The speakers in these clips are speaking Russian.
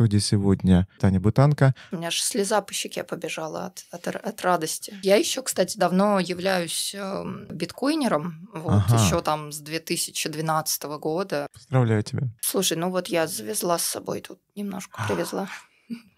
студии сегодня Таня Бутанка. У меня аж слеза по щеке побежала от, от, от радости. Я еще, кстати, давно являюсь эм, биткоинером, вот ага. еще там с 2012 года. Поздравляю тебя. Слушай, ну вот я завезла с собой тут немножко, привезла.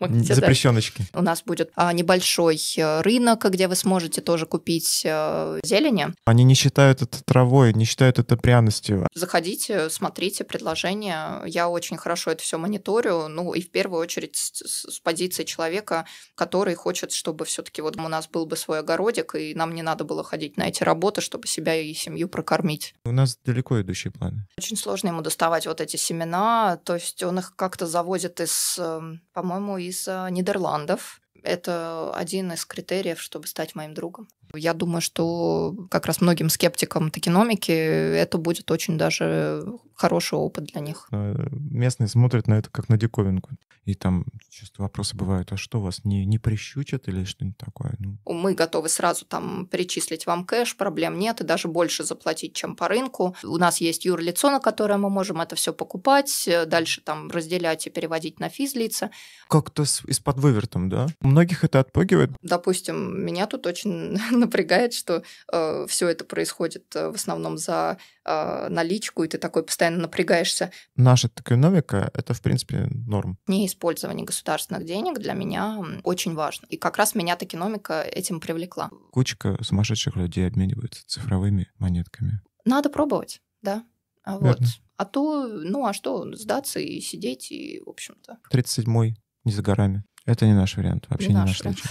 Где, Запрещеночки. У нас будет а, небольшой э, рынок, где вы сможете тоже купить а, зелени. Они не считают это травой, не считают это пряностью. Заходите, смотрите предложения. Я очень хорошо это все мониторю. Ну и в первую очередь с, с позиции человека, который хочет, чтобы все-таки вот у нас был бы свой огородик, и нам не надо было ходить на эти работы, чтобы себя и семью прокормить. У нас далеко идущие планы. Очень сложно ему доставать вот эти семена. То есть он их как-то завозит из, эм, по-моему, по-моему, из э, Нидерландов. Это один из критериев, чтобы стать моим другом. Я думаю, что как раз многим скептикам токеномики это будет очень даже хороший опыт для них. Э, местные смотрят на это как на диковинку. И там часто вопросы бывают, а что вас, не, не прищучат или что-нибудь такое? Ну... Мы готовы сразу там перечислить вам кэш, проблем нет, и даже больше заплатить, чем по рынку. У нас есть юрлицо, на которое мы можем это все покупать, э, дальше там разделять и переводить на физлица. Как-то с, из-под вывертом, да? У многих это отпугивает. Допустим, меня тут очень напрягает, что э, все это происходит э, в основном за э, наличку, и ты такой постоянно напрягаешься. Наша экономика — это, в принципе, норм. Не использование государственных денег для меня очень важно. И как раз меня экономика этим привлекла. Кучка сумасшедших людей обменивается цифровыми монетками. Надо пробовать, да. А вот. А то, ну а что, сдаться и сидеть, и, в общем-то. 37-й, не за горами. Это не наш вариант, вообще не, не наш, наш случай.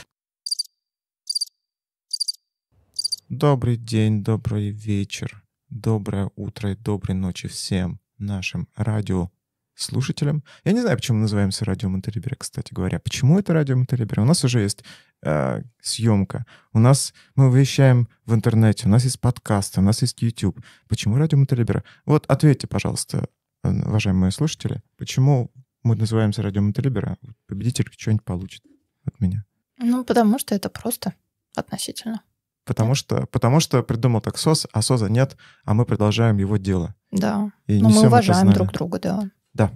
Добрый день, добрый вечер, доброе утро и доброй ночи всем нашим радиослушателям. Я не знаю, почему мы называемся радио Монтерибер, кстати говоря. Почему это радио Монтерибер? У нас уже есть э, съемка, у нас мы вещаем в интернете, у нас есть подкасты, у нас есть YouTube. Почему радио Монтерибер? Вот ответьте, пожалуйста, э, уважаемые слушатели, почему мы называемся радио Монтерибера? Победитель что-нибудь получит от меня. Ну, потому что это просто относительно. Потому, что, потому что придумал так СОС, а СОЗа нет, а мы продолжаем его дело. Да. И Но ну, мы уважаем друг друга, да. Да,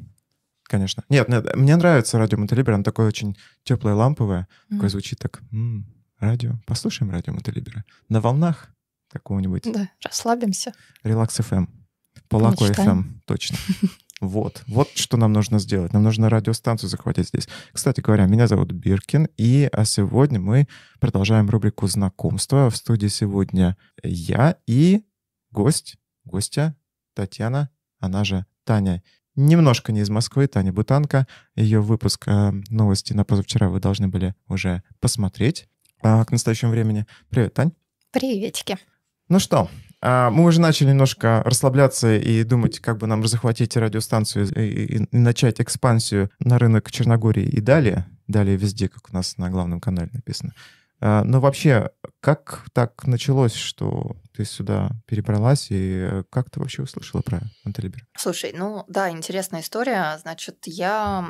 конечно. Нет, нет мне нравится радио Монтелибер, оно такое очень теплое, ламповое, mm. такое звучит так, м-м, радио, послушаем радио Монтелибера. На волнах какого-нибудь. Да, расслабимся. Релакс FM. Эм». Полако FM, эм», точно. Вот, вот что нам нужно сделать. Нам нужно радиостанцию захватить здесь. Кстати говоря, меня зовут Биркин, и а, сегодня мы продолжаем рубрику знакомства. В студии сегодня я и гость, гостя Татьяна, она же Таня. Немножко не из Москвы, Таня Бутанка. Ее выпуск э, новости на позавчера вы должны были уже посмотреть э, к настоящему времени. Привет, Тань. Приветики. Ну что, а, мы уже начали немножко расслабляться и думать, как бы нам захватить радиостанцию и, и, начать экспансию на рынок Черногории и далее. Далее везде, как у нас на главном канале написано. А, но вообще, как так началось, что ты сюда перебралась, и э, как ты вообще услышала про Анталибер? Слушай, ну да, интересная история. Значит, я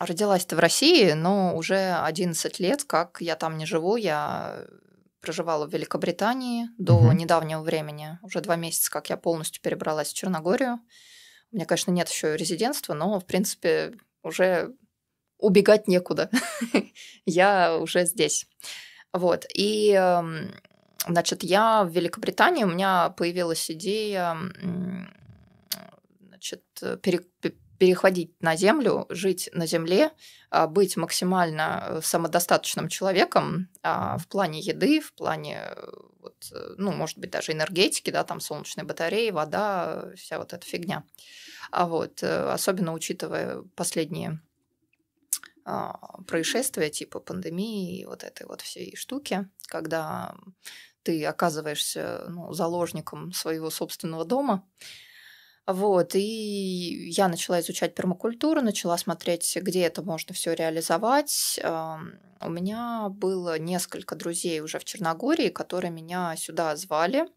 родилась-то в России, но уже 11 лет, как я там не живу, я проживала в Великобритании до угу. недавнего времени. Уже два месяца, как я полностью перебралась в Черногорию. У меня, конечно, нет еще резидентства, но, в принципе, уже убегать некуда. я уже здесь. Вот. И, эм, значит, я в Великобритании, у меня появилась идея значит, пере, переходить на землю, жить на земле, а, быть максимально э, самодостаточным человеком а, в плане еды, в плане, э, вот, э, ну, может быть, даже энергетики, да, там солнечные батареи, вода, вся вот эта фигня. А вот, особенно учитывая последние а, происшествия типа пандемии и вот этой вот всей штуки, когда ты оказываешься ну, заложником своего собственного дома, вот, и я начала изучать пермакультуру, начала смотреть, где это можно все реализовать. У меня было несколько друзей уже в Черногории, которые меня сюда звали.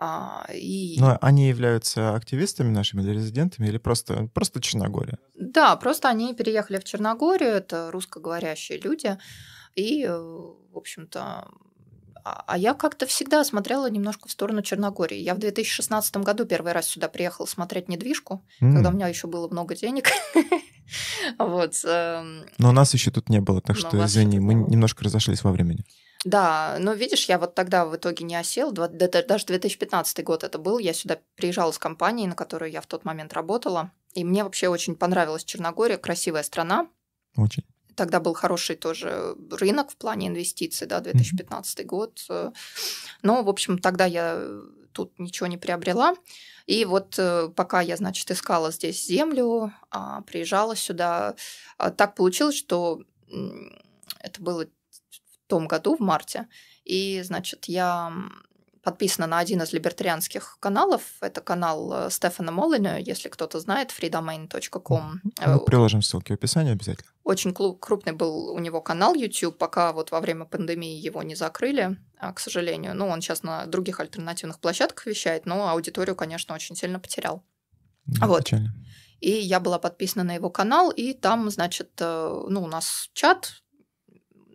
А, и... Но они являются активистами нашими или резидентами, или просто, просто Черногория? Да, просто они переехали в Черногорию, это русскоговорящие люди, и, э, в общем-то, а, а я как-то всегда смотрела немножко в сторону Черногории. Я в 2016 году первый раз сюда приехала смотреть недвижку, mm. когда у меня еще было много денег. вот. Эм, но нас еще тут не было, так Но что, извини, мы немножко разошлись во времени. Да, но ну, видишь, я вот тогда в итоге не осел, даже 2015 год это был, я сюда приезжала с компанией, на которую я в тот момент работала, и мне вообще очень понравилась Черногория, красивая страна. Очень. Тогда был хороший тоже рынок в плане инвестиций, да, 2015 год. Э, но, в общем, тогда я тут ничего не приобрела. И вот э, пока я, значит, искала здесь землю, а, приезжала сюда, а, так получилось, что это было в том году, в марте, и, значит, я подписана на один из либертарианских каналов. Это канал э, Стефана Моллина, если кто-то знает, freedomain.com. Мы приложим ссылки в описании обязательно. Очень крупный был у него канал YouTube, пока вот во время пандемии его не закрыли, а, к сожалению. Ну, он сейчас на других альтернативных площадках вещает, но аудиторию, конечно, очень сильно потерял. Да, ну, вот. Печально. И я была подписана на его канал, и там, значит, э, ну, у нас чат,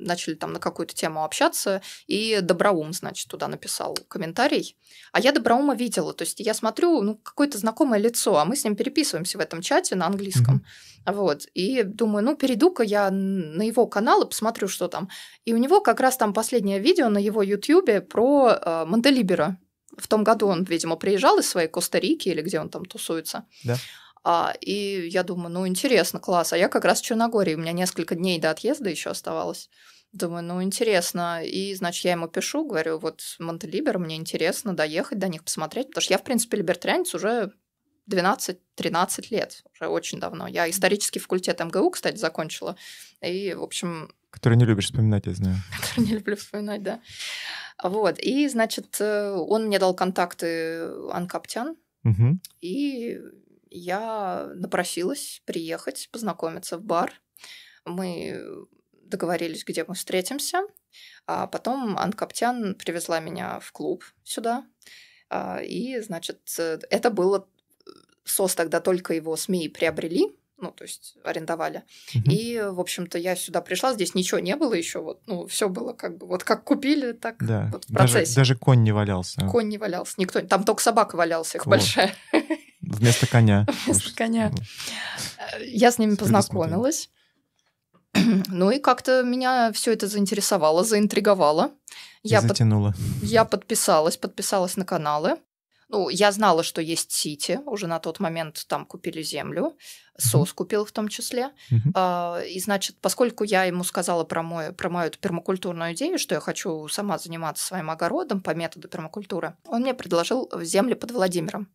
начали там на какую-то тему общаться, и Доброум, значит, туда написал комментарий. А я Доброума видела, то есть я смотрю, ну, какое-то знакомое лицо, а мы с ним переписываемся в этом чате на английском. Mm-hmm. Вот, и думаю, ну, перейду-ка я на его канал и посмотрю, что там. И у него как раз там последнее видео на его ютюбе про э, Манделибера. В том году он, видимо, приезжал из своей Коста-Рики или где он там тусуется. Да. А, и я думаю, ну интересно, класс. А я как раз в Черногории, у меня несколько дней до отъезда еще оставалось. Думаю, ну интересно. И, значит, я ему пишу, говорю, вот Монтелибер, мне интересно доехать до них, посмотреть, потому что я, в принципе, либертарианец уже 12-13 лет, уже очень давно. Я исторический факультет МГУ, кстати, закончила. И, в общем... Который не любишь вспоминать, я знаю. Который не люблю вспоминать, да. Вот. И, значит, э, он мне дал контакты Анкаптян. Угу. И я напросилась приехать, познакомиться в бар. Мы договорились, где мы встретимся. А потом Анна Коптян привезла меня в клуб сюда. А, и, значит, э, это было... Э, СОС тогда только его СМИ приобрели, ну, то есть арендовали. Угу. И, в общем-то, я сюда пришла, здесь ничего не было еще, вот, ну, все было как бы, вот как купили, так да. вот в процессе. Даже, даже конь не валялся. Конь не валялся, никто, там только собака валялась, их вот. большая. Вместо коня. Вместо коня. Ну, я с ними познакомилась. Ну и как-то меня все это заинтересовало, заинтриговало. Я и затянула. Я подписалась, подписалась на каналы. Ну, я знала, что есть Сити, уже на тот момент там купили землю, СОС купил в том числе. А, и, значит, поскольку я ему сказала про, мой, про мою эту пермакультурную идею, что я хочу сама заниматься своим огородом по методу пермакультуры, он мне предложил земли под Владимиром.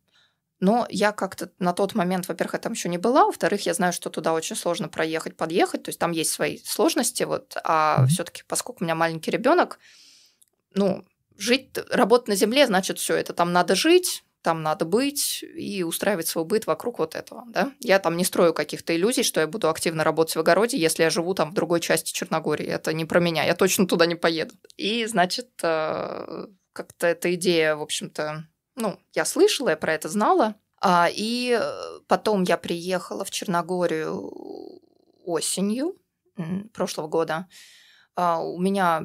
Но я как-то на тот момент, во-первых, я там еще не была, во-вторых, я знаю, что туда очень сложно проехать, подъехать, то есть там есть свои сложности, вот, а mm-hmm. все-таки, поскольку у меня маленький ребенок, ну, жить, работать на земле, значит, все это там надо жить, там надо быть и устраивать свой быт вокруг вот этого, да. Я там не строю каких-то иллюзий, что я буду активно работать в огороде, если я живу там в другой части Черногории. Это не про меня, я точно туда не поеду. И, значит, э, как-то эта идея, в общем-то, ну, я слышала, я про это знала. А, и э, потом я приехала в Черногорию осенью прошлого года. А, у меня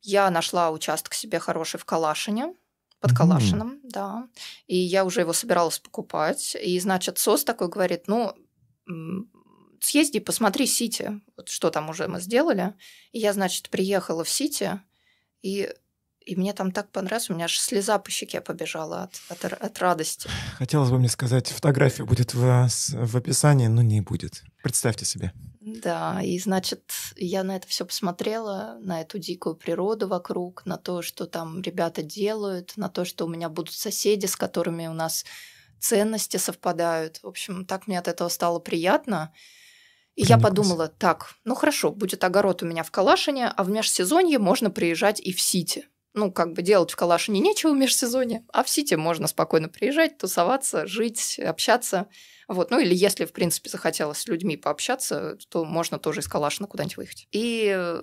я нашла участок себе хороший в Калашине, под Калашином, mm. да. И я уже его собиралась покупать. И, значит, СОС такой говорит, ну, съезди, посмотри Сити, вот что там уже мы сделали. И я, значит, приехала в Сити, и и мне там так понравилось, у меня аж слеза по щеке побежала от, от, от радости. Хотелось бы мне сказать, фотография будет в, в описании, но не будет. Представьте себе. Да, и значит, я на это все посмотрела, на эту дикую природу вокруг, на то, что там ребята делают, на то, что у меня будут соседи, с которыми у нас ценности совпадают. В общем, так мне от этого стало приятно. И Приниклась. я подумала, так, ну хорошо, будет огород у меня в Калашине, а в межсезонье можно приезжать и в Сити ну, как бы делать в Калашине нечего в межсезонье, а в Сити можно спокойно приезжать, тусоваться, жить, общаться. Вот. Ну, или если, в принципе, захотелось с людьми пообщаться, то можно тоже из Калашина куда-нибудь выехать. И,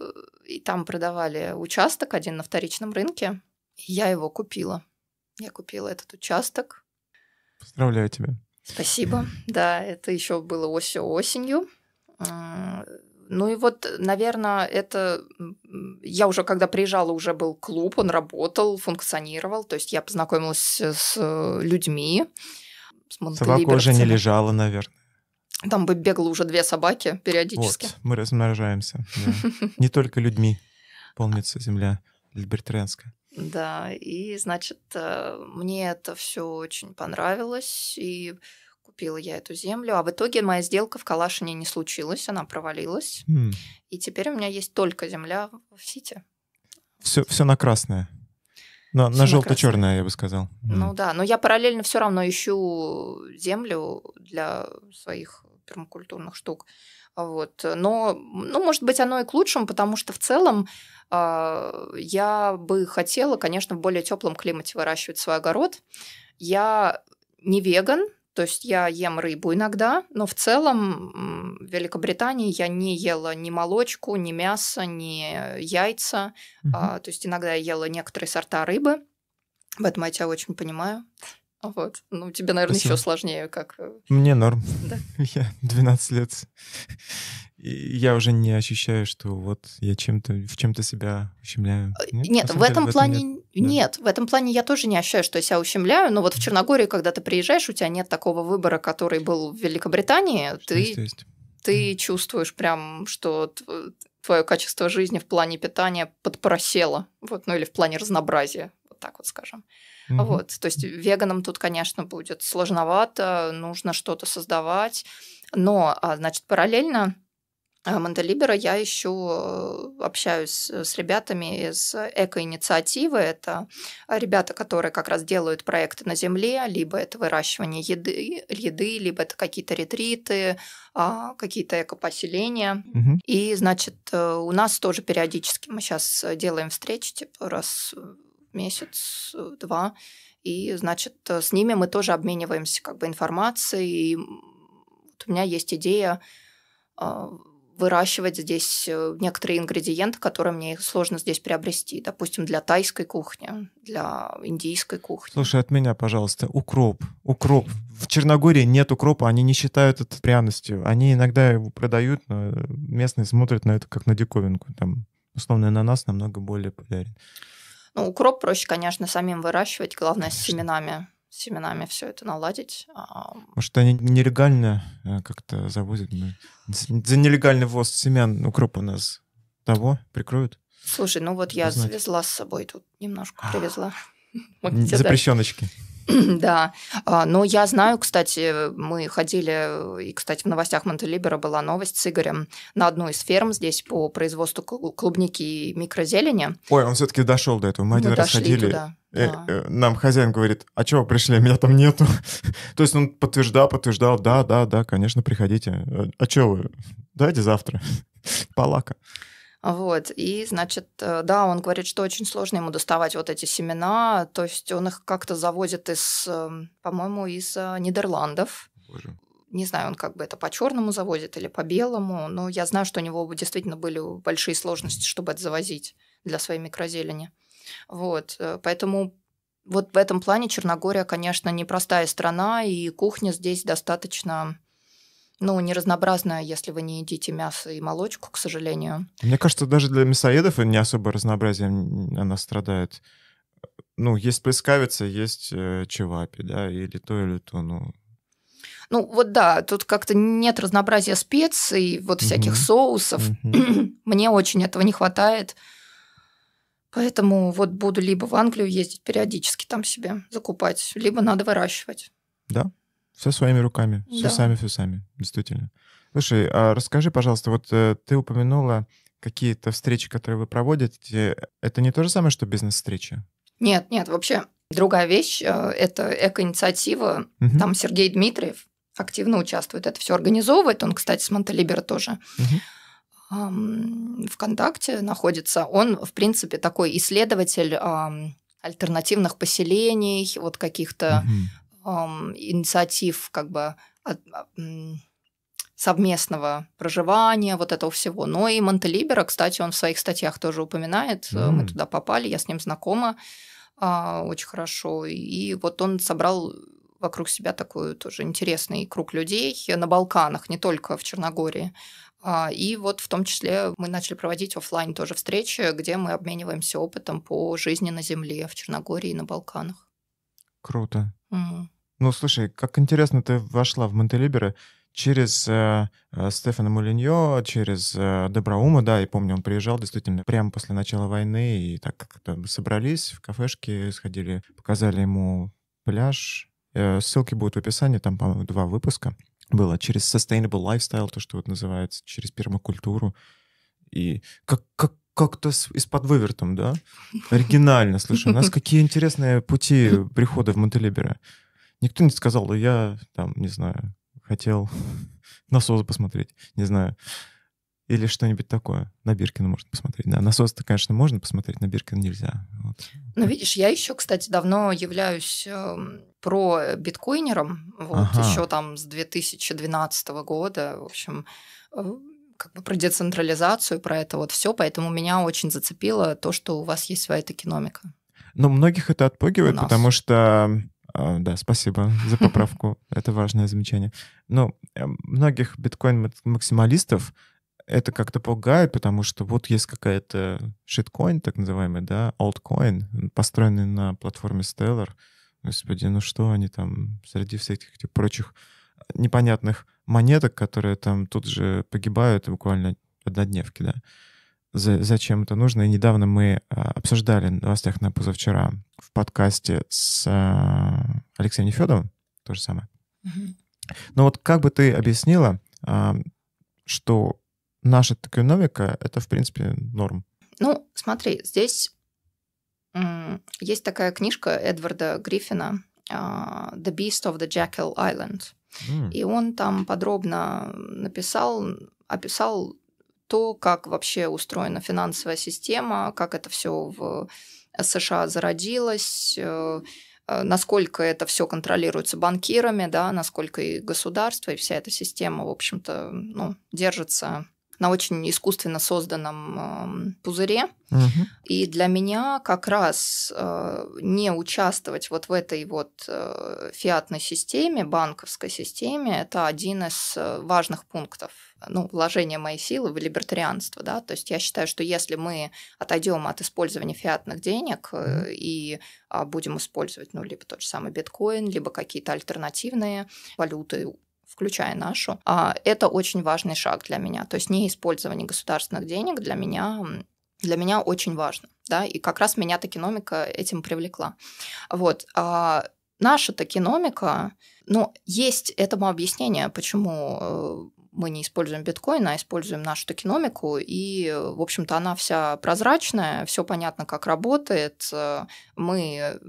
и там продавали участок один на вторичном рынке. Я его купила. Я купила этот участок. Поздравляю тебя. Спасибо. Да, это еще было осенью. осенью а, ну и вот, наверное, это... Я уже, когда приезжала, уже был клуб, он работал, функционировал, то есть я познакомилась э, с э, людьми, с Собака уже не лежала, наверное. Там бы бегало уже две собаки периодически. Вот, мы размножаемся. Не только людьми полнится земля Либертренская. Да, и, значит, э, мне это все очень понравилось, и купила я эту землю, а в итоге моя сделка в Калашине не случилась, она провалилась. Mm. И теперь у меня есть только земля в Сити. Все, все на красное. Но, все на желто-черное, я бы сказал. Mm. Ну да, но я параллельно все равно ищу землю для своих пермакультурных штук. Вот. Но, ну, может быть, оно и к лучшему, потому что в целом э, я бы хотела, конечно, в более теплом климате выращивать свой огород. Я не веган, то есть я ем рыбу иногда, но в целом в Великобритании я не ела ни молочку, ни мясо, ни яйца. Угу. А, то есть иногда я ела некоторые сорта рыбы. В этом я тебя очень понимаю. Вот. Ну, тебе, наверное, Спасибо. еще сложнее, как... Э, Мне норм. Да? Я 12 лет я уже не ощущаю, что вот я чем-то в чем-то себя ущемляю. Э, нет, нет в этом деле, в этом плане нет. нет, в этом плане я тоже не ощущаю, что я себя ущемляю. Но вот в Черногории, когда ты приезжаешь, у тебя нет такого выбора, который был в Великобритании. Что ты есть. ты mm. чувствуешь прям, что твое качество жизни в плане питания подпросело, вот, ну или в плане разнообразия, вот так вот скажем. Mm-hmm. Вот, то есть веганам тут, конечно, будет сложновато, нужно что-то создавать, но, а, значит, параллельно Э, Мандалибера я еще э, общаюсь э, с ребятами из экоинициативы. Это ребята, которые как раз делают проекты на земле, либо это выращивание еды, еды либо это какие-то ретриты, а, какие-то экопоселения. Угу. И, значит, у нас тоже периодически мы сейчас делаем встречи, типа раз в месяц, два. И, значит, с ними мы тоже обмениваемся как бы информацией. И вот у меня есть идея выращивать здесь э, некоторые ингредиенты, которые мне сложно здесь приобрести. Допустим, для тайской кухни, для индийской кухни. Слушай, от меня, пожалуйста, укроп. Укроп. В Черногории нет укропа, они не считают это пряностью. Они иногда его продают, но э, местные смотрят на это как на диковинку. Там условно ананас намного более популярен. Ну, укроп проще, конечно, самим выращивать, главное, с семенами с семенами все это наладить. Может, они нелегально э, как-то завозят? Ну, за нелегальный ввоз семян укроп ну, у нас того прикроют? Слушай, ну вот я Знать. завезла с собой тут немножко а. привезла. Запрещеночки. Да, а, но я знаю, кстати, мы ходили, и, кстати, в новостях Монтелибера была новость с Игорем на одну из ферм здесь по производству клубники и микрозелени. Ой, он все-таки дошел до этого. Мы, мы один раз ходили, туда. Э, да. Э, нам хозяин говорит, а чего пришли, меня там нету. То есть он подтверждал, подтверждал, да, да, да, конечно, приходите. Э, а чего вы? Давайте завтра. Палака. Вот, и, значит, да, он говорит, что очень сложно ему доставать вот эти семена, то есть он их как-то завозит из, эм, по-моему, из Нидерландов. Боже. Не знаю, он как бы это по-черному завозит или по-белому, но я знаю, что у него действительно были большие сложности, чтобы это завозить для своей микрозелени. Вот, э, поэтому вот в этом плане Черногория, конечно, непростая страна, и кухня здесь достаточно ну, не разнообразная, если вы не едите мясо и молочку, к сожалению. Мне кажется, даже для мясоедов не особо разнообразием она страдает. Ну, есть плескавица, есть э, чевапи, да, или то, или то, ну, ну вот да, тут как-то нет разнообразия специй, вот всяких mm-hmm. соусов. Mm-hmm. Мне очень этого не хватает. Поэтому вот буду либо в Англию ездить периодически там себе закупать, либо надо выращивать. Да, все своими руками, все да. сами, все сами, действительно. Слушай, а расскажи, пожалуйста, вот э, ты упомянула какие-то встречи, которые вы проводите. Это не то же самое, что бизнес-встречи? Нет, нет, вообще другая вещь. Э, это эко-инициатива. Угу. Там Сергей Дмитриев активно участвует, это все организовывает. Он, кстати, с Монтелибера тоже. Угу. ВКонтакте находится. Он, в принципе, такой исследователь альтернативных поселений, вот каких-то инициатив как бы совместного проживания, вот этого всего. Но и Монтелибера, кстати, он в своих статьях тоже упоминает. Э, Мы туда попали, я с ним знакома а, очень хорошо. И вот он собрал вокруг себя такой тоже интересный круг людей на Балканах, не только в Черногории, а, и вот в том числе мы начали проводить офлайн тоже встречи, где мы обмениваемся опытом по жизни на Земле, в Черногории и на Балканах. Круто. Угу. Ну, слушай, как интересно ты вошла в Монтелиберы через э, э Стефана Мулиньо, через э, Доброума, да, и помню, он приезжал действительно прямо после начала войны, и так как-то собрались в кафешке, сходили, показали ему пляж. Э, ссылки будут в описании, там, по-моему, два выпуска было через sustainable lifestyle, то, что вот называется, через пермакультуру. И как, как, как-то из-под вывертом, да? Оригинально, слушай, у нас какие интересные пути прихода в Монтелибера. Никто не сказал, я там, не знаю, хотел насос посмотреть, не знаю. Или что-нибудь такое. На Биркину можно посмотреть. Да, на Соста, конечно, можно посмотреть, на Биркину нельзя. Вот. Ну, видишь, я еще, кстати, давно являюсь эм, про биткоинером. Вот ага. еще там с 2012 года, в общем, э, как бы про децентрализацию, про это вот все. Поэтому меня очень зацепило то, что у вас есть своя экономика. Но ну, многих это отпугивает, потому что э, да, спасибо за поправку. Это важное замечание. но ну, э, многих биткоин-максималистов это как-то пугает, потому что вот есть какая-то шиткоин, так называемый, да, altcoin, построенный на платформе Stellar. Господи, ну что они там среди всех этих прочих непонятных монеток, которые там тут же погибают буквально однодневки, да. зачем это нужно? И недавно мы а, обсуждали в новостях на позавчера в подкасте с а, Алексеем Нефедовым, то же самое. Mm-hmm. Но ну вот как бы ты объяснила, а, что наша экономика — это, в принципе, норм. Ну, смотри, здесь есть такая книжка Эдварда Гриффина а, «The Beast of the Jackal Island». Mm. И он там подробно написал, описал то, как вообще устроена финансовая система, как это все в США зародилось, э, э, насколько это все контролируется банкирами, да, насколько и государство, и вся эта система, в общем-то, ну, держится на очень искусственно созданном эм, пузыре. Угу. И для меня как раз э, не участвовать вот в этой вот э, фиатной системе, банковской системе, это один из э, важных пунктов ну, вложения моей силы в либертарианство. Да? То есть я считаю, что если мы отойдем от использования фиатных денег mm-hmm. и а, будем использовать ну, либо тот же самый биткоин, либо какие-то альтернативные валюты, включая нашу, а, это очень важный шаг для меня. То есть не использование государственных денег для меня для меня очень важно, да, и как раз меня токеномика этим привлекла. Вот, а наша токеномика, ну, есть этому объяснение, почему э, мы не используем биткоин, а используем нашу токеномику. И, в общем-то, она вся прозрачная, все понятно, как работает. Э, мы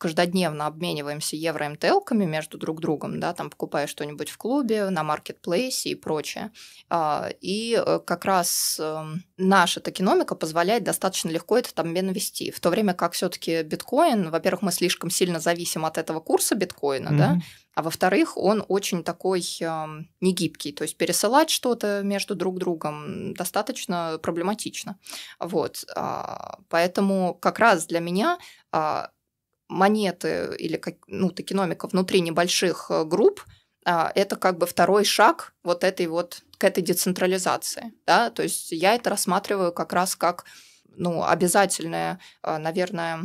каждодневно обмениваемся евро-МТЛками между друг другом, да, там покупая что-нибудь в клубе, на маркетплейсе и прочее. А, и э, как раз эм, наша токеномика позволяет достаточно легко этот обмен вести. В то время как все таки биткоин, во-первых, мы слишком сильно зависим от этого курса биткоина, mm-hmm. да, а во-вторых, он очень такой э, негибкий, то есть пересылать что-то между друг другом достаточно проблематично. Вот, а, поэтому как раз для меня а, монеты или как, ну, токеномика внутри небольших э, групп, а, это как бы второй шаг вот этой вот к этой децентрализации, да, то есть я это рассматриваю как раз как, ну, обязательное, э, наверное,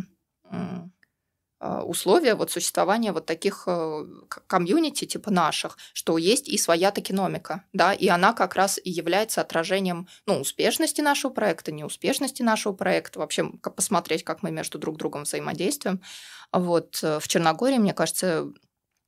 а, условия вот существования вот таких э, комьюнити типа наших, что есть и своя токеномика, да, и она как раз и является отражением, ну, успешности нашего проекта, неуспешности нашего проекта, вообще посмотреть, как мы между друг другом взаимодействуем. Вот э, в Черногории, мне кажется,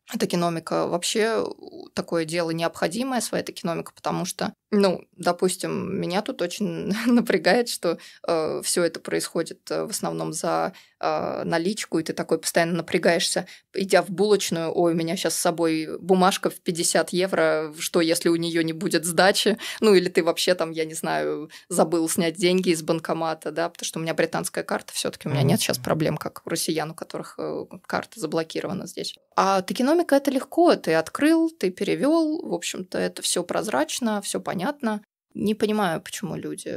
эта токеномика вообще такое дело необходимое, своя токеномика, потому что, ну, допустим, меня тут очень напрягает, что э, все это происходит э, в основном за э, наличку, и ты такой постоянно напрягаешься, идя в булочную, ой, у меня сейчас с собой бумажка в 50 евро, что если у нее не будет сдачи, ну или ты вообще там, я не знаю, забыл снять деньги из банкомата, да, потому что у меня британская карта, все-таки у меня нет сейчас проблем, как у россиян, у которых э, карта заблокирована здесь. А токеномика это легко, ты открыл, ты перевел, в общем-то это все прозрачно, все понятно. Не понимаю, почему люди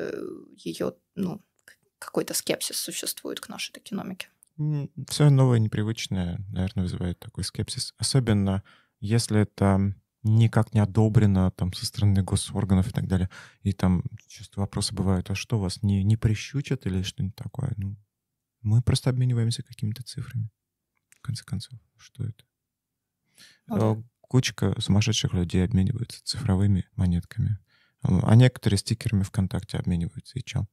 ее, ну, какой-то скепсис существует к нашей экономике. Все новое, непривычное, наверное, вызывает такой скепсис. Особенно если это никак не одобрено там со стороны госорганов и так далее. И там часто вопросы бывают, а что вас, не, не прищучат или что-нибудь такое? Ну, мы просто обмениваемся какими-то цифрами. В конце концов, что это? Okay. Ну э, кучка сумасшедших людей обмениваются цифровыми монетками. А некоторые стикерами ВКонтакте обмениваются и чем?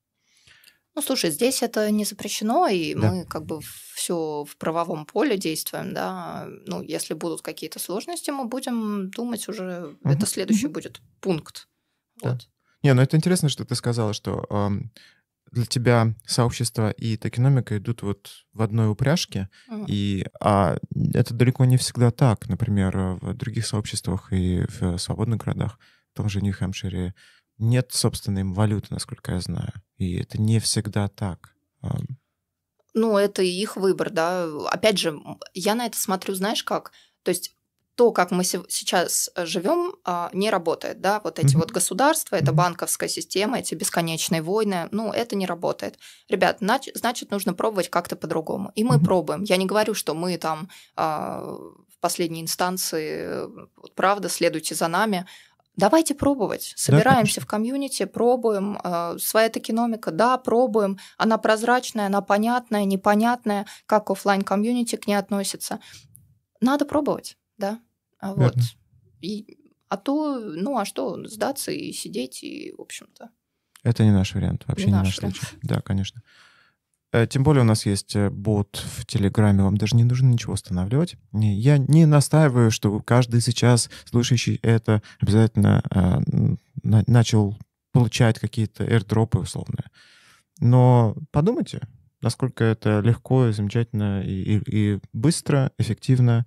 Ну, слушай, здесь это не запрещено, и да. мы как бы все в правовом поле действуем, да. Ну, если будут какие-то сложности, мы будем думать уже, угу. это следующий угу. будет пункт. Да. Вот. Не, ну это интересно, что ты сказала, что э, для тебя сообщество и токеномика идут вот в одной упряжке, угу. и а это далеко не всегда так. Например, в других сообществах и в свободных городах, в том же Нью-Хэмпшире, нет собственной валюты, насколько я знаю. И это не всегда так. Ну, это их выбор, да. Опять же, я на это смотрю, знаешь как? То есть то, как мы сейчас э, живем, а, не работает, да, вот эти mm-hmm. вот государства, это mm-hmm. банковская система, эти бесконечные войны, ну, это не работает. Ребят, значит, нужно пробовать как-то по-другому. И мы mm-hmm. пробуем. Я не говорю, что мы там а, в последней инстанции, э, правда, следуйте за нами, Давайте пробовать. Собираемся да, в комьюнити, пробуем. А, своя токеномика, да, пробуем. Она прозрачная, она понятная, непонятная, как офлайн комьюнити к ней относится. Надо пробовать, да. А вот. И, а то, ну а что, сдаться и сидеть, и, в общем-то. Это не наш вариант, вообще не, не наш, наш случай. Да, конечно. Э, тем более у нас есть э, бот в Телеграме, вам даже не нужно ничего устанавливать. Я не настаиваю, что каждый сейчас, слушающий это, обязательно э, начал получать какие-то airdropы условные. Но подумайте, насколько это легко, замечательно и, и, и быстро, эффективно.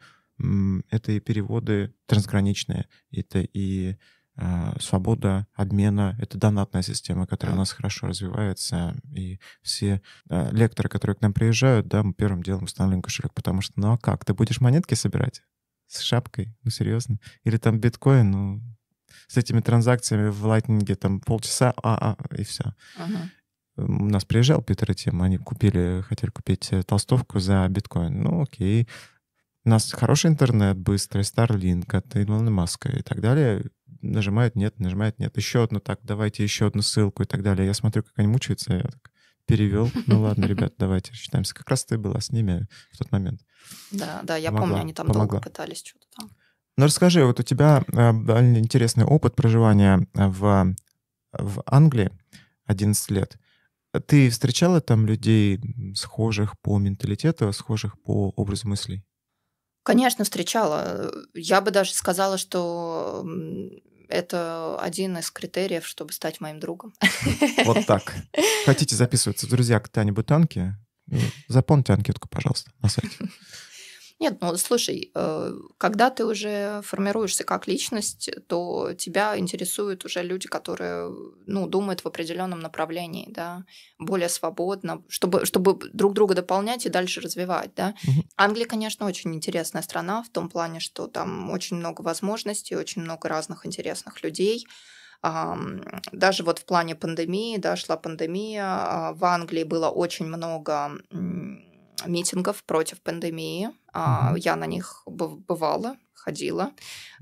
Это и переводы трансграничные, это и Э, свобода обмена — это донатная система, которая у нас хорошо развивается, и все э, лекторы, которые к нам приезжают, да, мы первым делом устанавливаем кошелек, потому что, ну а как, ты будешь монетки собирать? С шапкой? Ну серьезно? Или там биткоин? Ну, с этими транзакциями в лайтнинге там полчаса, а, а, и все. Ага. У нас приезжал Питер и тем, они купили, хотели купить э, толстовку за биткоин. Ну, окей, у нас хороший интернет, быстрый, Starlink от Илона Маска и так далее. Нажимают нет, нажимают нет, еще одну так, давайте еще одну ссылку и так далее. Я смотрю, как они мучаются, я так перевел. Ну ладно, ребят, давайте считаемся. Как раз ты была с ними в тот момент. Да, да, я помню, они там помогла. долго пытались что-то там. Ну расскажи, вот у тебя э, довольно интересный опыт проживания в, в Англии 11 лет. Ты встречала там людей схожих по менталитету, схожих по образу мыслей? Конечно, встречала. Я бы даже сказала, что это один из критериев, чтобы стать моим другом. Вот так. Хотите записываться, друзья, к Тане Бутанке? Заполните анкетку, пожалуйста, на сайте. Нет, ну слушай, э, когда ты уже формируешься как личность, то тебя интересуют уже люди, которые ну, думают в определенном направлении, да, более свободно, чтобы, чтобы друг друга дополнять и дальше развивать. Да. Англия, конечно, очень интересная страна в том плане, что там очень много возможностей, очень много разных интересных людей даже вот в плане пандемии, да, шла пандемия, а, в Англии было очень много митингов против пандемии. Mm-hmm. Я на них бывала, ходила.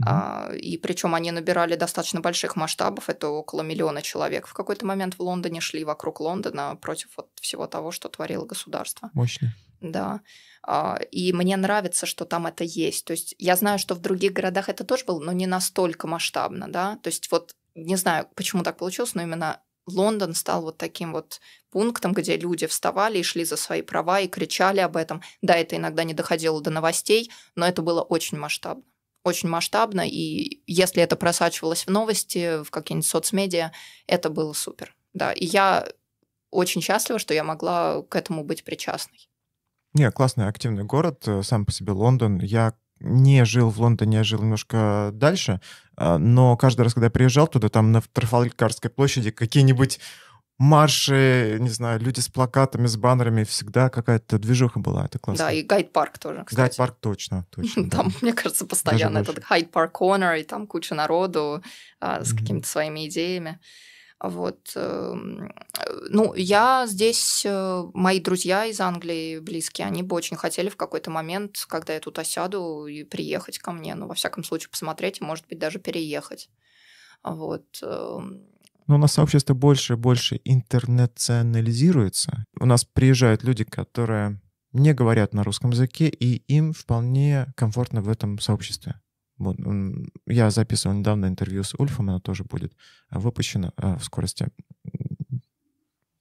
Mm-hmm. И причем они набирали достаточно больших масштабов. Это около миллиона человек в какой-то момент в Лондоне шли вокруг Лондона против вот всего того, что творило государство. Мощно. Да. А, и мне нравится, что там это есть. То есть я знаю, что в других городах это тоже было, но не настолько масштабно, да. То есть вот не знаю, почему так получилось, но именно Лондон стал вот таким вот пунктом, где люди вставали и шли за свои права и кричали об этом. Да, это иногда не доходило до новостей, но это было очень масштабно. Очень масштабно, и если это просачивалось в новости, в какие-нибудь соцмедиа, это было супер. Да, и я очень счастлива, что я могла к этому быть причастной. Не, классный активный город, э, сам по себе Лондон. Я не жил в Лондоне, я а жил немножко дальше, а, но каждый раз, когда я приезжал туда, там на Трафалгарской площади какие-нибудь марши, не знаю, люди с плакатами, с баннерами, всегда какая-то движуха была, это классно. Да, и Гайд-парк тоже, кстати. Гайд-парк точно, точно. Там, мне кажется, постоянно Даже этот Гайд-парк Honor, и там куча народу а, с какими-то своими идеями. Вот. Эм, э, ну, я здесь, э, мои друзья из Англии близкие, они бы очень хотели в какой-то момент, когда я тут осяду, и приехать ко мне, ну, во всяком случае, посмотреть и, может быть, даже переехать. Вот. Эм. Но у нас сообщество больше и больше интернационализируется. У нас приезжают люди, которые не говорят на русском языке, и им вполне комфортно в этом сообществе. Вот. Я записывал недавно интервью с Ульфом, оно тоже будет а, выпущено а, в скорости.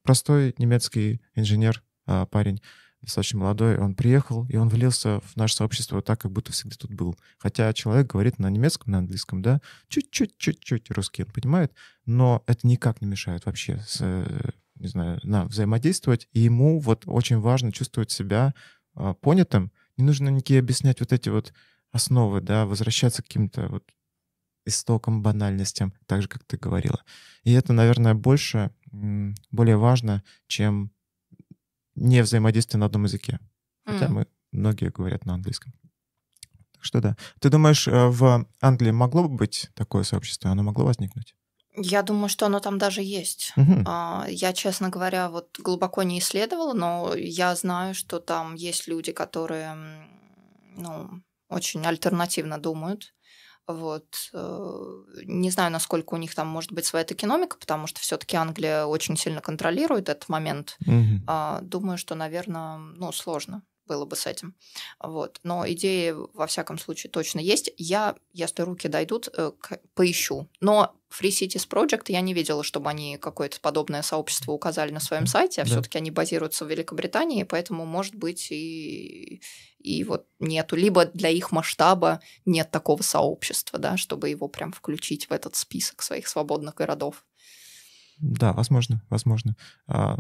Простой немецкий инженер, а, парень, достаточно молодой, он приехал, и он влился в наше сообщество так, как будто всегда тут был. Хотя человек говорит на немецком, на английском, да, чуть-чуть, чуть-чуть русский он понимает, но это никак не мешает вообще, с, э, не знаю, на взаимодействовать. И ему вот очень важно чувствовать себя а, понятым. Не нужно никакие объяснять вот эти вот основы, да, возвращаться к каким-то вот истокам, банальностям, так же, как ты говорила. И это, наверное, больше, более важно, чем не взаимодействие на одном языке. Хотя mm. мы многие говорят на английском. Так что да. Ты думаешь, э, в Англии могло бы быть такое сообщество? Оно могло возникнуть? Я думаю, что оно там даже есть. Угу. Я, честно говоря, вот глубоко не исследовала, но я знаю, что там есть люди, которые ну, очень альтернативно думают. Вот. Э, не знаю, насколько у них там может быть своя экономика, потому что все-таки Англия очень сильно контролирует этот момент. Угу. Думаю, что, наверное, ну, сложно было бы с этим. Вот. Но идеи, во всяком случае, точно есть. Я, если руки дойдут, э, поищу. Но Free Cities Project я не видела, чтобы они какое-то подобное сообщество указали на своем сайте. А да. Все-таки они базируются в Великобритании, поэтому, может быть, и, и вот нету. Либо для их масштаба нет такого сообщества, да, чтобы его прям включить в этот список своих свободных городов. Да, возможно, возможно. А,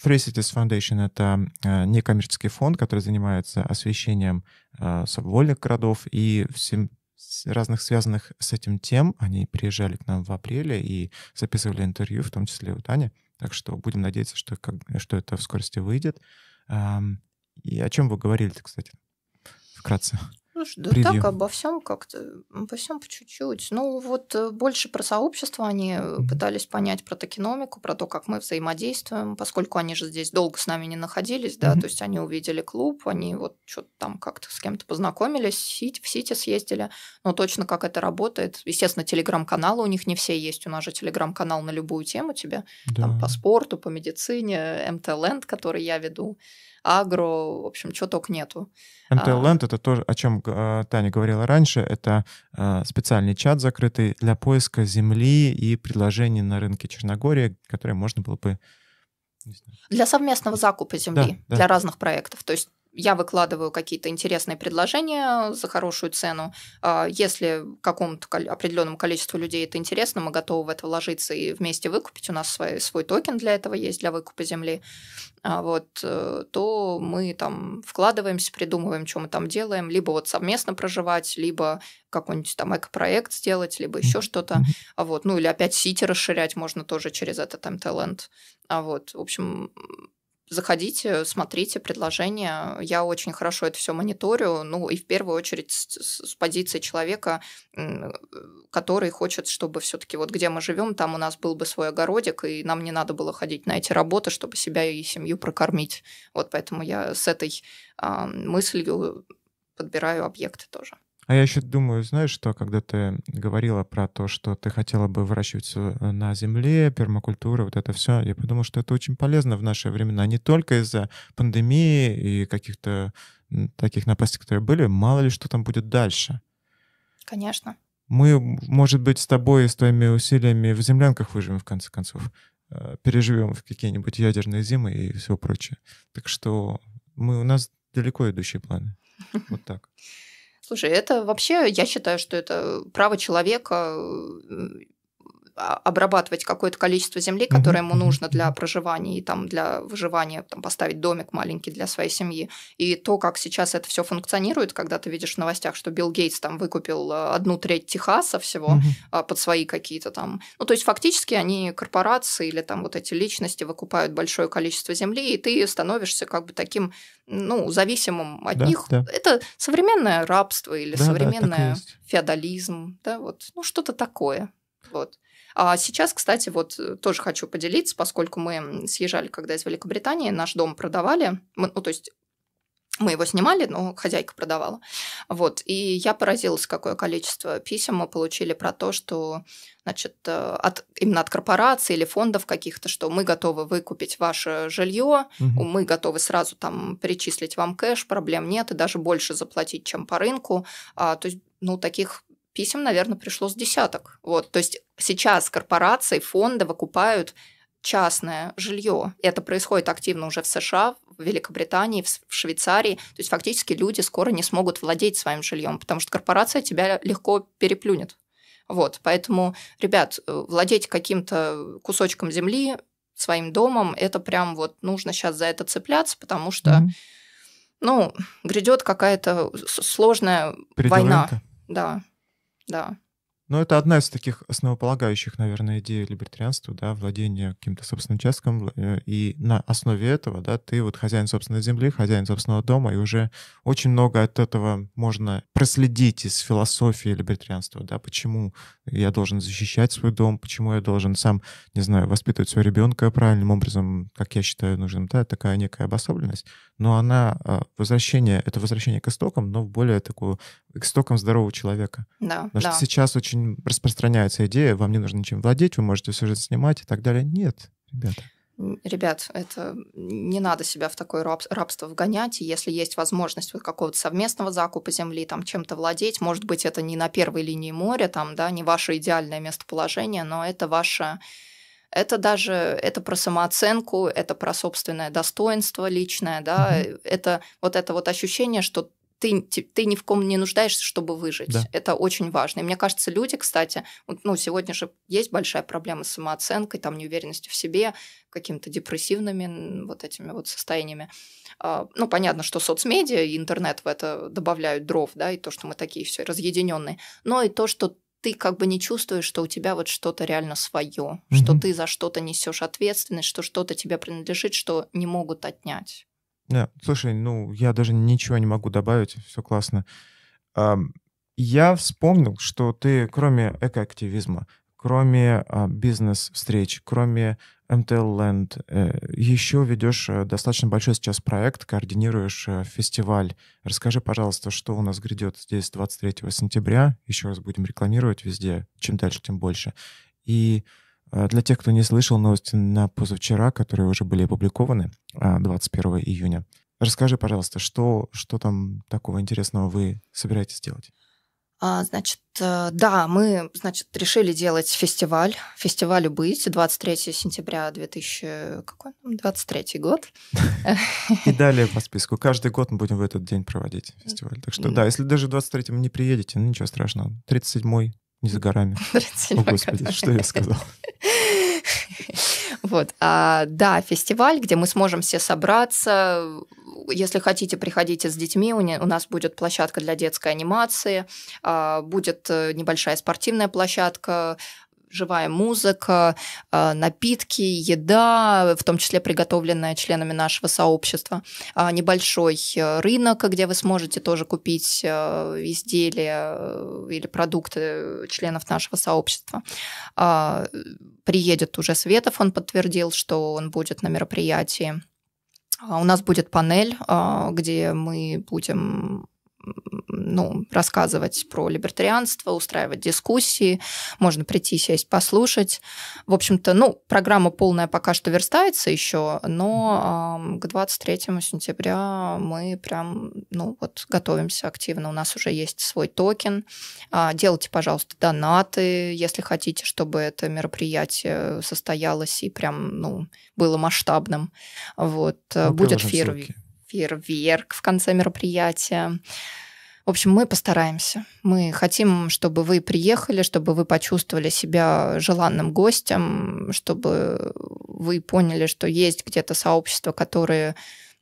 Free Cities Foundation — это э, некоммерческий фонд, который занимается освещением э, собвольных городов и всем разных связанных с этим тем. Они приезжали к нам в апреле и записывали интервью, в том числе у Тани. Так что будем надеяться, что, как, что это в скорости выйдет. И о чем вы говорили, кстати, вкратце? Слушай, да превью. так обо всем как-то, обо всем по чуть-чуть. Ну, вот э, больше про сообщество они mm-hmm. пытались понять про токеномику, про то, как мы взаимодействуем, поскольку они же здесь долго с нами не находились, да, mm-hmm. то есть они увидели клуб, они вот что-то там как-то с кем-то познакомились, в Сити съездили, но точно как это работает. Естественно, телеграм-каналы у них не все есть, у нас же телеграм-канал на любую тему тебе, да. там по спорту, по медицине, МТ-ленд, который я веду, агро, в общем, чего только нету. МТЛ-ленд а. — это тоже, о чем Таня говорила раньше, это а, специальный чат закрытый для поиска земли и предложений на рынке Черногории, которые можно было бы для совместного закупа земли, да, да. для разных проектов. То есть я выкладываю какие-то интересные предложения за хорошую цену. А, если какому-то определенному количеству людей это интересно, мы готовы в это вложиться и вместе выкупить. У нас свой, свой токен для этого есть, для выкупа земли. А, вот, э, то мы там вкладываемся, придумываем, что мы там делаем. Либо вот совместно проживать, либо какой-нибудь там экопроект сделать, либо еще что-то. А вот, ну или опять сити расширять можно тоже через этот мт А Вот, в общем, заходите, смотрите предложения. Я очень хорошо это все мониторю. Ну и в первую очередь с, с позиции человека, который хочет, чтобы все-таки вот где мы живем, там у нас был бы свой огородик, и нам не надо было ходить на эти работы, чтобы себя и семью прокормить. Вот поэтому я с этой э, мыслью подбираю объекты тоже. А я еще думаю, знаешь, что когда ты говорила про то, что ты хотела бы выращивать э, на земле, пермакультура, вот это все, я подумал, что это очень полезно в наши времена, не только из-за пандемии и каких-то таких напастей, которые были, мало ли что там будет дальше. Конечно. Мы, может быть, с тобой и с твоими усилиями в землянках выживем, в конце концов. Э, переживем в какие-нибудь ядерные зимы и все прочее. Так что мы, у нас далеко идущие планы. Вот так. Слушай, это вообще, я считаю, что это право человека э, а, обрабатывать какое-то количество земли, которое ему нужно для проживания и там для выживания, там, поставить домик маленький для своей семьи. И то, как сейчас это все функционирует, когда ты видишь в новостях, что Билл Гейтс там выкупил а, одну треть Техаса всего mm под свои какие-то там... Ну, то есть фактически они корпорации или там вот эти личности выкупают большое количество земли, и ты становишься как бы таким, ну, зависимым от да, них. Да. Это современное рабство или да, современное да, феодализм, да, вот, ну, что-то такое. Вот. А сейчас, кстати, вот э, тоже хочу поделиться, поскольку мы съезжали, когда из Великобритании, наш дом продавали, мы, ну, то есть мы его снимали, но хозяйка продавала. Вот. И я поразилась, какое количество писем мы получили про то, что значит, э, от, именно от корпораций или фондов каких-то, что мы готовы выкупить ваше жилье, угу. мы готовы сразу там перечислить вам кэш, проблем нет, и даже больше заплатить, чем по рынку. А, то есть, ну, таких писем, наверное, пришло с десяток. Вот, то есть сейчас корпорации, фонды выкупают частное жилье. Это происходит активно уже в США, в Великобритании, в Швейцарии. То есть фактически люди скоро не смогут владеть своим жильем, потому что корпорация тебя легко переплюнет. Вот, поэтому, ребят, э, владеть каким-то кусочком земли, своим домом, это прям вот нужно сейчас за это цепляться, потому что, mm-hmm. ну, грядет какая-то сложная Переделка. война. Да. Да. Но это одна из таких основополагающих, наверное, идей либертарианства, да, владение каким-то собственным участком, э, и на основе этого, да, ты вот хозяин собственной земли, хозяин собственного дома, и уже очень много от этого можно проследить из философии либертарианства, да, почему я должен защищать свой дом, почему я должен сам, не знаю, воспитывать своего ребенка правильным образом, как я считаю нужным, да, такая некая обособленность, но она э, возвращение, это возвращение к истокам, но в более такую, к истокам здорового человека. Да, Потому да. что сейчас очень очень распространяется идея, вам не нужно ничем владеть, вы можете все сюжет снимать и так далее. Нет, ребята. Ребят, это не надо себя в такое рабство вгонять. если есть возможность вот какого-то совместного закупа земли, там чем-то владеть, может быть, это не на первой линии моря, там, да, не ваше идеальное местоположение, но это ваше это даже это про самооценку, это про собственное достоинство личное, да, mm-hmm. это вот это вот ощущение, что ты, ты ни в ком не нуждаешься, чтобы выжить. Да. Это очень важно. И мне кажется, люди, кстати, ну, сегодня же есть большая проблема с самооценкой, там, неуверенностью в себе, какими-то депрессивными вот этими вот состояниями. А, ну, понятно, что соцмедиа и интернет в это добавляют дров, да, и то, что мы такие все разъединенные, но и то, что ты как бы не чувствуешь, что у тебя вот что-то реально свое, mm-hmm. что ты за что-то несешь ответственность, что что-то тебе принадлежит, что не могут отнять. Да, слушай, ну, я даже ничего не могу добавить, все классно. Я вспомнил, что ты, кроме экоактивизма, кроме а, бизнес-встреч, кроме MTL Land, еще ведешь достаточно большой сейчас проект, координируешь э, фестиваль. Расскажи, пожалуйста, что у нас грядет здесь 23 сентября. Еще раз будем рекламировать везде. Чем дальше, тем больше. И Э, для тех, кто не слышал новости на позавчера, которые уже были опубликованы 21 э, июня, расскажи, пожалуйста, что, что там такого интересного вы собираетесь делать? А, значит, э, да, мы, значит, решили делать фестиваль, фестивалю быть, 23 сентября 2023 год. И далее по списку. Каждый год мы будем в этот день проводить фестиваль. Так что да, если даже 23-м не приедете, ну ничего страшного. 37-й не за горами. О, Господи, что я сказал? Вот. А, да, фестиваль, где мы сможем все собраться. Если хотите, приходите с детьми. У, не, у нас будет площадка для детской анимации, а, будет э, небольшая спортивная площадка, живая музыка, э, напитки, еда, в том числе приготовленная членами нашего сообщества, а, небольшой э, рынок, где вы сможете тоже купить э, изделия или продукты членов нашего сообщества. А, приедет уже Светов, он подтвердил, что он будет на мероприятии. А, у нас будет панель, где мы будем ну, рассказывать про либертарианство, устраивать дискуссии, можно прийти, сесть, послушать. В общем-то, ну, программа полная пока что верстается еще, но э, к 23 сентября мы прям, ну, вот готовимся активно. У нас уже есть свой токен. Э, делайте, пожалуйста, донаты, если хотите, чтобы это мероприятие состоялось и прям, ну, было масштабным. Вот, мы ну, будет фейерверк фейерверк в конце мероприятия. В общем, мы постараемся. Мы хотим, чтобы вы приехали, чтобы вы почувствовали себя желанным гостем, чтобы вы поняли, что есть где-то сообщества, которые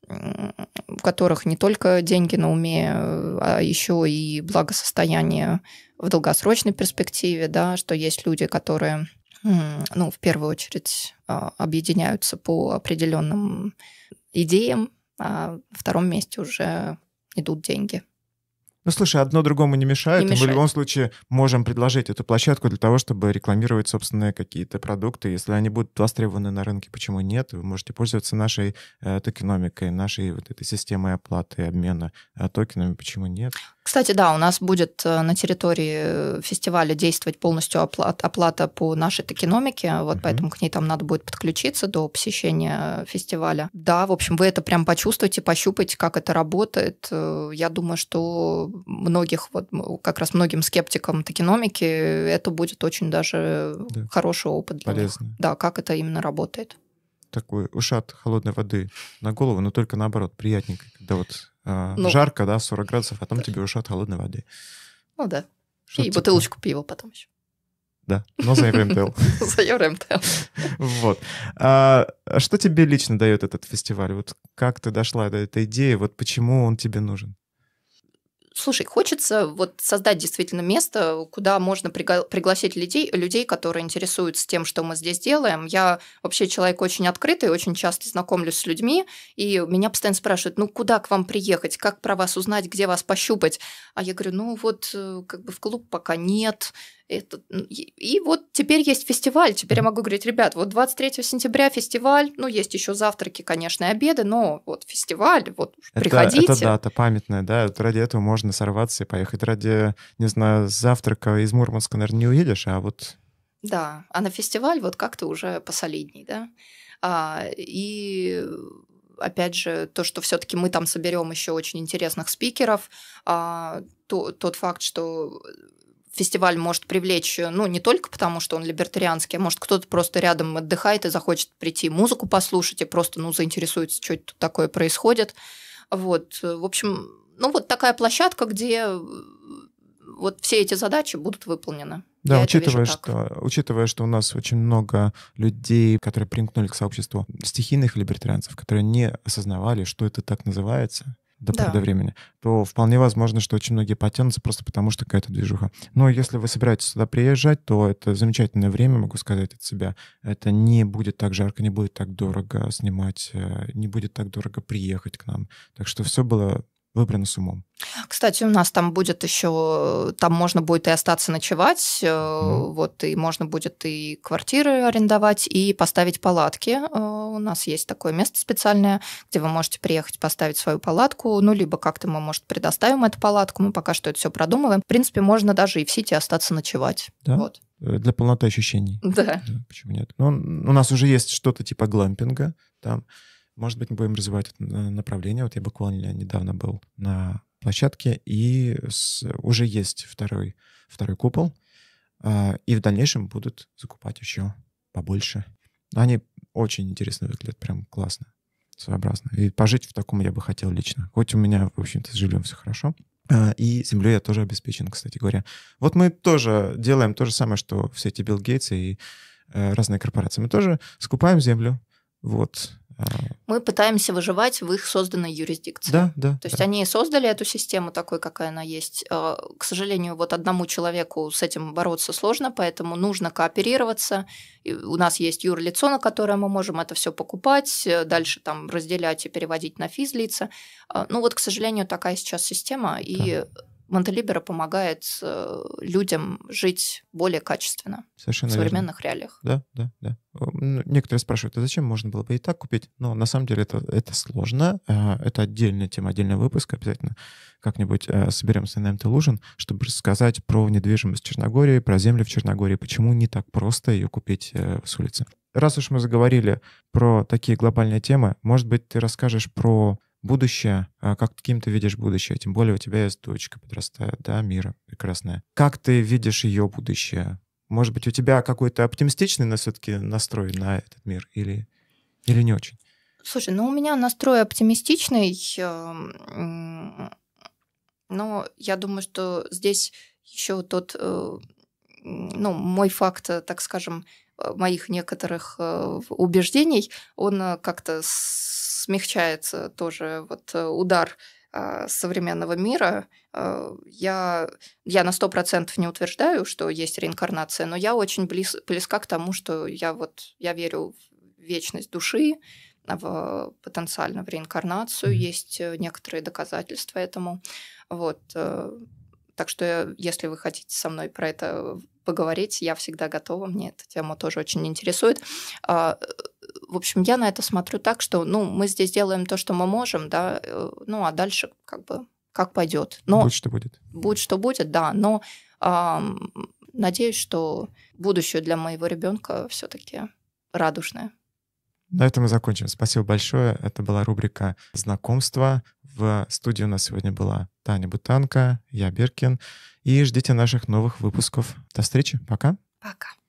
в которых не только деньги на уме, а еще и благосостояние в долгосрочной перспективе, да, что есть люди, которые, ну, в первую очередь, а, объединяются по определенным идеям, а в втором месте уже идут деньги. Ну, слушай, одно другому не мешает, не мешает. мы в любом случае можем предложить эту площадку для того, чтобы рекламировать собственные какие-то продукты. Если они будут востребованы на рынке, почему нет? Вы можете пользоваться нашей э, токеномикой, нашей вот этой системой оплаты и обмена э, токенами, почему нет? Кстати, да, у нас будет э, на территории э, фестиваля действовать полностью оплата, оплата по нашей токеномике, вот угу. поэтому к ней там надо будет подключиться до посещения э, фестиваля. Да, в общем, вы это прям почувствуете, пощупаете, как это работает. Я думаю, что многих, вот как раз многим скептикам токеномики это будет очень даже да. хороший опыт для Полезно. них. Да, как это именно работает такой ушат холодной воды на голову, но только наоборот, приятненько, когда вот э, ну, жарко, да, 40 градусов, а там да. тебе ушат холодной воды. Ну да. Что и типа... бутылочку пива потом еще. Да, но за МТЛ. За МТЛ. Вот. А, а, что тебе лично дает этот фестиваль? Вот как ты дошла до этой идеи? Вот почему он тебе нужен? слушай, хочется вот создать действительно место, куда можно пригласить людей, людей, которые интересуются тем, что мы здесь делаем. Я вообще человек очень открытый, очень часто знакомлюсь с людьми, и меня постоянно спрашивают, ну, куда к вам приехать, как про вас узнать, где вас пощупать? А я говорю, ну, вот, э, как бы в клуб пока нет, это... И вот теперь есть фестиваль, теперь я могу говорить, ребят, вот 23 сентября фестиваль, ну, есть еще завтраки, конечно, и обеды, но вот фестиваль, вот это, приходите. Это дата памятная, да, вот ради этого можно сорваться и поехать. Ради, не знаю, завтрака из Мурманска, наверное, не уедешь, а вот... Да, а на фестиваль вот как-то уже посолидней, да. А, и опять же, то, что все-таки мы там соберем еще очень интересных спикеров, а, то, тот факт, что фестиваль может привлечь, э, ну, не только потому, что он либертарианский, а может, кто-то просто рядом отдыхает и захочет прийти музыку послушать и просто, ну, заинтересуется, что тут такое происходит. Вот, э, в общем, ну, вот такая площадка, где э, вот все эти задачи будут выполнены. Да, Я учитывая, что, учитывая, что у нас очень много людей, которые примкнули к сообществу стихийных либертарианцев, которые не осознавали, что это так называется, до поры да. до времени, то вполне возможно, что очень многие потянутся просто потому, что какая-то движуха. Но если вы собираетесь сюда приезжать, то это замечательное время, могу сказать от себя. Это не будет так жарко, не будет так дорого снимать, э, не будет так дорого приехать к нам. Так что все было выбрано с умом. Кстати, у нас там будет еще, там можно будет и остаться ночевать, mm. вот, и можно будет и квартиры арендовать, и поставить палатки. Э, у нас есть такое место специальное, где вы можете приехать поставить свою палатку, ну, либо как-то мы, может, предоставим эту палатку, мы пока что это все продумываем. В принципе, можно даже и в Сити остаться ночевать. Да? Вот. Э, для полноты ощущений. Да. да. Почему нет? Ну, у нас уже есть что-то типа глампинга там. Может быть, мы будем развивать это э, направление. Вот я буквально недавно был на площадке, и с, уже есть второй, второй купол, э, и в дальнейшем будут закупать еще побольше. Они очень интересно выглядят, прям классно, своеобразно. И пожить в таком я бы хотел лично. Хоть у меня, в общем-то, с жильем все хорошо, а, и землю я тоже обеспечен, кстати говоря. Вот мы тоже делаем то же самое, что все эти Билл Гейтс и э, разные корпорации. Мы тоже скупаем землю, вот. Мы пытаемся выживать в их созданной юрисдикции. Да, да. То есть да. они создали эту систему такой, какая она есть. А, к сожалению, вот одному человеку с этим бороться сложно, поэтому нужно кооперироваться. И у нас есть юрлицо, на которое мы можем это все покупать, э, дальше там разделять и переводить на физлица. А, ну вот, к сожалению, такая сейчас система, и Монтелибера помогает э, людям жить более качественно Совершенно в современных верно. реалиях. Да, да, да. Ну, некоторые спрашивают, а зачем можно было бы и так купить? Но на самом деле это, это сложно. А, это отдельная тема, отдельный выпуск. Обязательно как-нибудь э, соберемся на МТ Лужин, чтобы рассказать про недвижимость Черногории, про землю в Черногории, почему не так просто ее купить э, с улицы. Раз уж мы заговорили про такие глобальные темы, может быть, ты расскажешь про будущее, а как каким ты видишь будущее, тем более у тебя есть дочка подрастает, да, Мира, прекрасная. Как ты видишь ее будущее? Может быть, у тебя какой-то оптимистичный на все-таки настрой на этот мир или, или не очень? Слушай, ну у меня настрой оптимистичный, эм, но я думаю, что здесь еще тот, э, ну, мой факт, э, так скажем, э, моих некоторых убеждений, он как-то смягчается тоже вот э, удар а, современного мира. Э, я, я на сто процентов не утверждаю, что есть реинкарнация, но я очень близ, близка к тому, что я, вот, я верю в вечность души, а, в потенциально в реинкарнацию. Есть э, некоторые доказательства этому. Вот. Так что, если вы хотите со мной про это поговорить, я всегда готова. Мне эта тема тоже очень интересует. А, в общем, я на это смотрю так, что, ну, мы здесь делаем то, что мы можем, да, э, ну, а дальше как бы как пойдет. Но будь что будет. Будет, что будет, да. Но э, надеюсь, что будущее для моего ребенка все-таки радужное. На этом мы закончим. Спасибо большое. Это была рубрика «Знакомство». В студии у нас сегодня была Таня Бутанка, я Беркин. И ждите наших новых выпусков. До встречи. Пока. Пока.